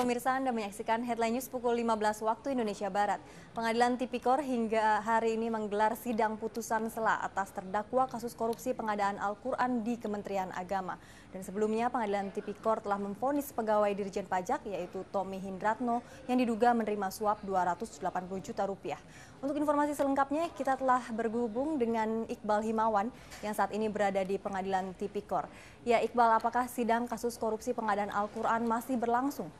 pemirsa Anda menyaksikan headline news pukul 15 waktu Indonesia Barat. Pengadilan Tipikor hingga hari ini menggelar sidang putusan sela atas terdakwa kasus korupsi pengadaan Al-Quran di Kementerian Agama. Dan sebelumnya Pengadilan Tipikor telah memfonis pegawai dirjen pajak yaitu Tommy Hindratno yang diduga menerima suap 280 juta rupiah. Untuk informasi selengkapnya kita telah bergabung dengan Iqbal Himawan yang saat ini berada di Pengadilan Tipikor. Ya Iqbal apakah sidang kasus korupsi pengadaan Al-Quran masih berlangsung?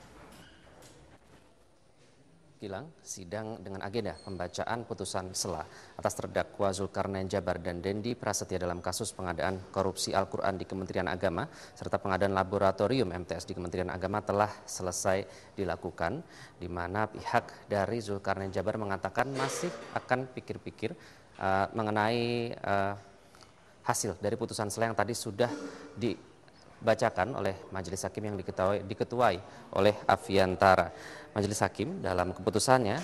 Gilang, sidang dengan agenda pembacaan putusan sela atas terdakwa Zulkarnain Jabar dan Dendi Prasetya dalam kasus pengadaan korupsi Al-Quran di Kementerian Agama serta pengadaan laboratorium MTS di Kementerian Agama telah selesai dilakukan di mana pihak dari Zulkarnain Jabar mengatakan masih akan pikir-pikir uh, mengenai uh, hasil dari putusan sela yang tadi sudah di dibacakan oleh majelis hakim yang diketuai, diketuai oleh Aviantara. Majelis hakim dalam keputusannya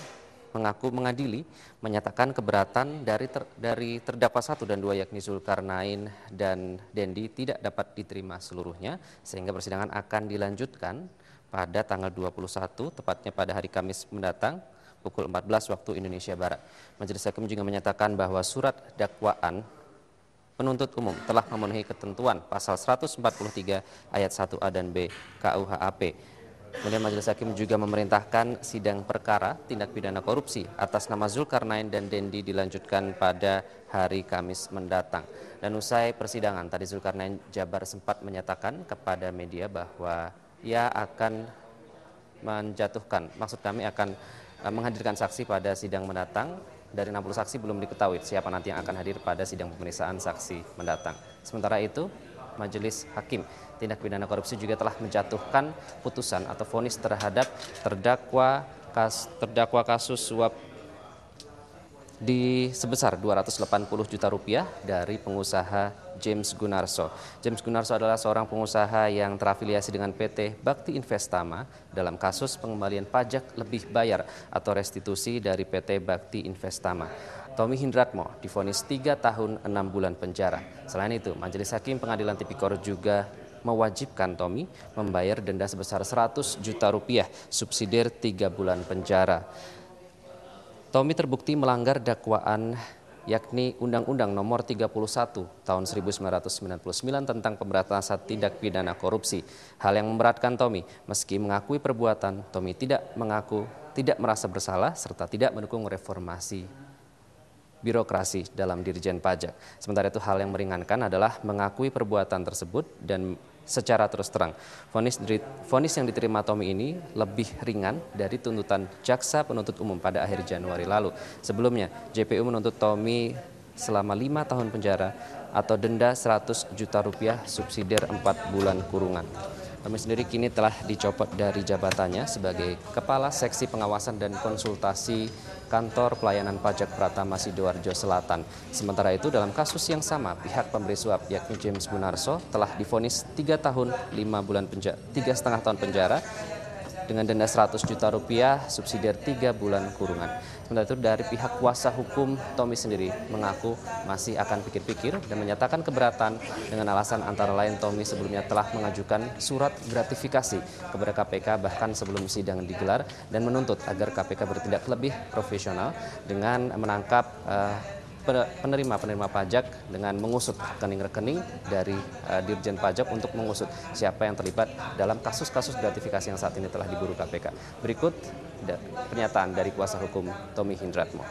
mengaku mengadili menyatakan keberatan dari ter, dari terdakwa satu dan dua yakni Zulkarnain dan Dendi tidak dapat diterima seluruhnya sehingga persidangan akan dilanjutkan pada tanggal 21 tepatnya pada hari Kamis mendatang pukul 14 waktu Indonesia Barat. Majelis Hakim juga menyatakan bahwa surat dakwaan penuntut umum telah memenuhi ketentuan pasal 143 ayat 1A dan B KUHAP. Kemudian Majelis Hakim juga memerintahkan sidang perkara tindak pidana korupsi atas nama Zulkarnain dan Dendi dilanjutkan pada hari Kamis mendatang. Dan usai persidangan tadi Zulkarnain Jabar sempat menyatakan kepada media bahwa ia akan menjatuhkan, maksud kami akan eh, menghadirkan saksi pada sidang mendatang dari 60 saksi belum diketahui siapa nanti yang akan hadir pada sidang pemeriksaan saksi mendatang. Sementara itu, Majelis Hakim Tindak Pidana Korupsi juga telah menjatuhkan putusan atau vonis terhadap terdakwa kas, terdakwa kasus suap di sebesar 280 juta rupiah dari pengusaha James Gunarso. James Gunarso adalah seorang pengusaha yang terafiliasi dengan PT Bakti Investama dalam kasus pengembalian pajak lebih bayar atau restitusi dari PT Bakti Investama. Tommy Hindratmo difonis 3 tahun 6 bulan penjara. Selain itu, Majelis Hakim Pengadilan Tipikor juga mewajibkan Tommy membayar denda sebesar 100 juta rupiah, subsidir 3 bulan penjara. Tommy terbukti melanggar dakwaan yakni Undang-Undang Nomor 31 Tahun 1999 tentang pemberantasan tindak pidana korupsi. Hal yang memberatkan Tommy, meski mengakui perbuatan, Tommy tidak mengaku tidak merasa bersalah serta tidak mendukung reformasi birokrasi dalam Dirjen Pajak. Sementara itu hal yang meringankan adalah mengakui perbuatan tersebut dan secara terus terang. Fonis, fonis yang diterima Tommy ini lebih ringan dari tuntutan jaksa penuntut umum pada akhir Januari lalu. Sebelumnya, JPU menuntut Tommy selama lima tahun penjara atau denda 100 juta rupiah subsidiar 4 bulan kurungan. Tommy sendiri kini telah dicopot dari jabatannya sebagai Kepala Seksi Pengawasan dan Konsultasi Kantor Pelayanan Pajak Pratama Sidoarjo Selatan. Sementara itu dalam kasus yang sama pihak pemberi suap yakni James Gunarso telah difonis 3 tahun 5 bulan penjara, 3 setengah tahun penjara dengan denda 100 juta rupiah subsidi 3 bulan kurungan. Sementara itu dari pihak kuasa hukum Tommy sendiri mengaku masih akan pikir-pikir dan menyatakan keberatan dengan alasan antara lain Tommy sebelumnya telah mengajukan surat gratifikasi kepada KPK bahkan sebelum sidang digelar dan menuntut agar KPK bertindak lebih profesional dengan menangkap uh, penerima penerima pajak dengan mengusut rekening-rekening dari uh, Dirjen Pajak untuk mengusut siapa yang terlibat dalam kasus-kasus gratifikasi yang saat ini telah diburu KPK. Berikut da pernyataan dari kuasa hukum Tommy Hindratmo.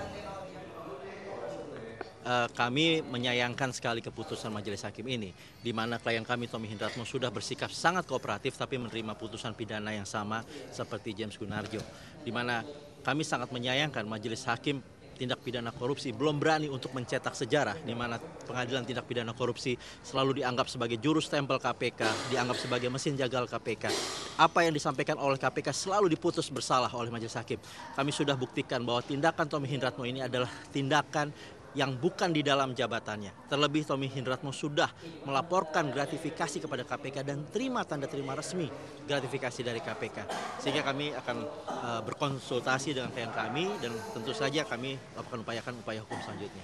Uh, kami menyayangkan sekali keputusan majelis hakim ini, di mana klien kami Tommy Hindratmo sudah bersikap sangat kooperatif tapi menerima putusan pidana yang sama seperti James Gunarjo, di mana kami sangat menyayangkan majelis hakim tindak pidana korupsi belum berani untuk mencetak sejarah di mana pengadilan tindak pidana korupsi selalu dianggap sebagai jurus tempel KPK, dianggap sebagai mesin jagal KPK. Apa yang disampaikan oleh KPK selalu diputus bersalah oleh majelis hakim. Kami sudah buktikan bahwa tindakan Tommy Hindratmo ini adalah tindakan yang bukan di dalam jabatannya. Terlebih Tommy Hindratmo sudah melaporkan gratifikasi kepada KPK dan terima tanda terima resmi gratifikasi dari KPK. Sehingga kami akan uh, berkonsultasi dengan klien kami dan tentu saja kami akan upayakan upaya hukum selanjutnya.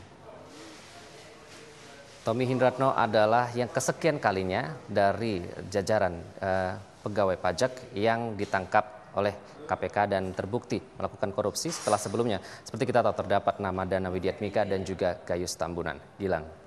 Tommy Hindratno adalah yang kesekian kalinya dari jajaran eh, pegawai pajak yang ditangkap oleh KPK dan terbukti melakukan korupsi setelah sebelumnya. Seperti kita tahu terdapat nama Dana Widiatmika dan juga Gayus Tambunan. Gilang.